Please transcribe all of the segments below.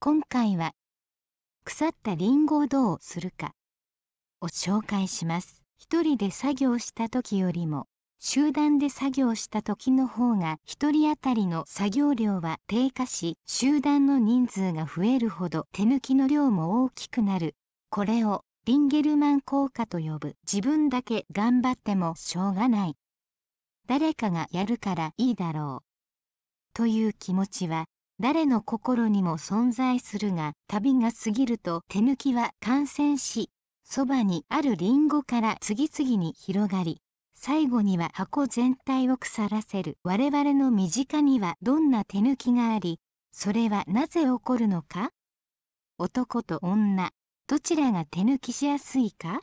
今回は腐ったリンゴをどうするかを紹介します一人で作業した時よりも集団で作業した時の方が1人当たりの作業量は低下し集団の人数が増えるほど手抜きの量も大きくなるこれをリンゲルマン効果と呼ぶ自分だけ頑張ってもしょうがない誰かがやるからいいだろうという気持ちは誰の心にも存在するが旅が過ぎると手抜きは感染しそばにあるリンゴから次々に広がり最後には箱全体を腐らせる我々の身近にはどんな手抜きがありそれはなぜ起こるのか男と女どちらが手抜きしやすいか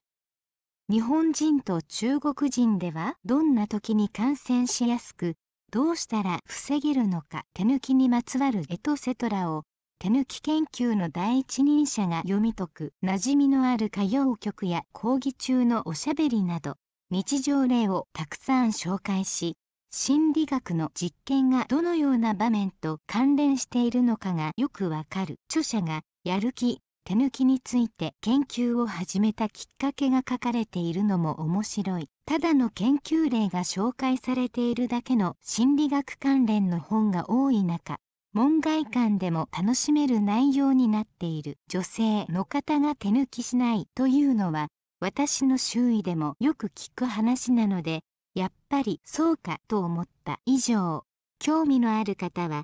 日本人と中国人ではどんな時に感染しやすくどうしたら防げるのか手抜きにまつわるエトセトラを手抜き研究の第一人者が読み解く馴染みのある歌謡曲や講義中のおしゃべりなど日常例をたくさん紹介し心理学の実験がどのような場面と関連しているのかがよくわかる著者がやる気手抜きについて研究を始めたきっかけが書かれているのも面白いただの研究例が紹介されているだけの心理学関連の本が多い中門外観でも楽しめる内容になっている女性の方が手抜きしないというのは私の周囲でもよく聞く話なのでやっぱりそうかと思った以上興味のある方は